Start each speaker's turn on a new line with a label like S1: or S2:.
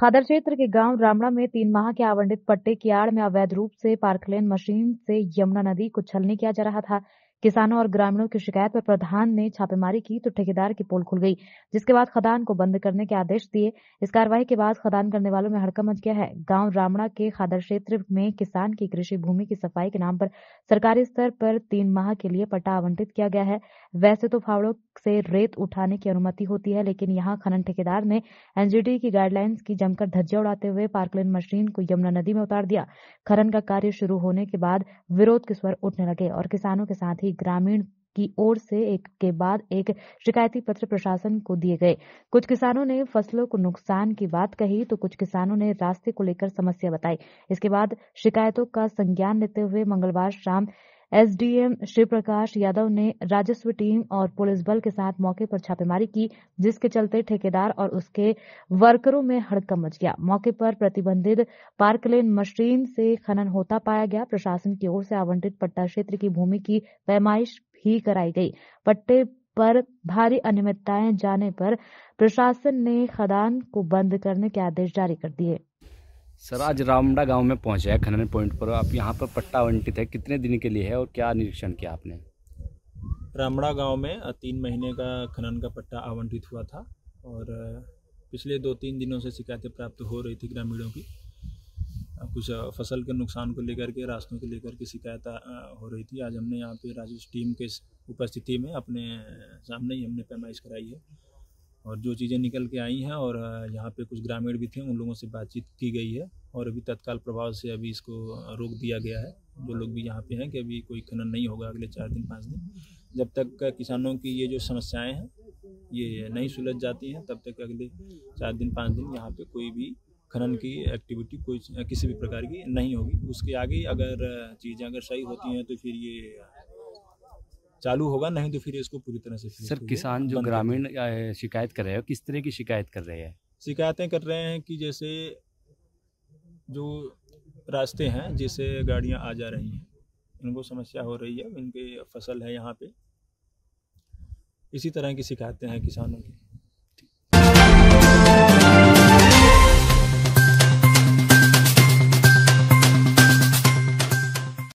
S1: खादर क्षेत्र के गांव रामड़ा में तीन माह के आवंटित पट्टे की आड़ में अवैध रूप से पार्कलेन मशीन से यमुना नदी को छलनी किया जा रहा था किसानों और ग्रामीणों की शिकायत पर प्रधान ने छापेमारी की तो ठेकेदार की पोल खुल गई जिसके बाद खदान को बंद करने के आदेश दिए इस कार्रवाई के बाद खदान करने वालों में हड़कम मच गया है गांव रामणा के खादर क्षेत्र में किसान की कृषि भूमि की सफाई के नाम पर सरकारी स्तर पर तीन माह के लिए पट्टा आवंटित किया गया है वैसे तो फावड़ों से रेत उठाने की अनुमति होती है लेकिन यहाँ खनन ठेकेदार ने एनजीडी की गाइडलाइंस की जमकर धज्जा उड़ाते हुए पार्कलिन मशीन को यमुना नदी में उतार दिया खनन का कार्य शुरू होने के बाद विरोध के स्वर उठने लगे और किसानों के साथ ही ही ग्रामीण की ओर से एक के बाद एक शिकायती पत्र प्रशासन को दिए गए कुछ किसानों ने फसलों को नुकसान की बात कही तो कुछ किसानों ने रास्ते को लेकर समस्या बताई इसके बाद शिकायतों का संज्ञान लेते हुए मंगलवार शाम एसडीएम श्री प्रकाश यादव ने राजस्व टीम और पुलिस बल के साथ मौके पर छापेमारी की जिसके चलते ठेकेदार और उसके वर्करों में हड़कम मच गया मौके पर प्रतिबंधित पार्कलेन मशीन से खनन होता पाया गया प्रशासन की ओर से आवंटित पट्टा क्षेत्र की भूमि की पैमाइश भी कराई गई पट्टे पर भारी अनियमितताएं जाने पर प्रशासन ने खदान को बंद करने के आदेश जारी कर दिए
S2: सर आज रामडा गांव में पहुंचे हैं खनन पॉइंट पर आप यहां पर पट्टा आवंटित है कितने दिन के लिए है और क्या निरीक्षण किया आपने
S3: रामड़ा गांव में तीन महीने का खनन का पट्टा आवंटित हुआ था और पिछले दो तीन दिनों से शिकायतें प्राप्त हो रही थी ग्रामीणों की कुछ फसल के नुकसान को लेकर के रास्तों को लेकर के शिकायत हो रही थी आज हमने यहाँ पे राजेश टीम के उपस्थिति में अपने सामने ही हमने पैमाइश कराई है और जो चीज़ें निकल के आई हैं और यहाँ पे कुछ ग्रामीण भी थे उन लोगों से बातचीत की गई है और अभी तत्काल प्रभाव से अभी इसको रोक दिया गया है जो लोग भी यहाँ पे हैं कि अभी कोई खनन नहीं होगा अगले चार दिन पाँच दिन जब तक किसानों की ये जो समस्याएं हैं ये नहीं सुलझ जाती हैं तब तक अगले चार दिन पाँच दिन यहाँ पे कोई भी खनन की एक्टिविटी कोई किसी भी प्रकार की नहीं होगी उसके आगे अगर चीज़ें अगर सही होती हैं तो फिर ये चालू होगा नहीं तो फिर इसको पूरी तरह से सर किसान जो ग्रामीण
S2: शिकायत कर रहे हैं किस तरह की शिकायत कर रहे हैं
S3: शिकायतें कर रहे हैं कि जैसे जो रास्ते हैं जिससे गाड़ियाँ आ जा रही हैं उनको समस्या हो रही है इनकी फसल है यहाँ पे इसी तरह की शिकायतें हैं किसानों की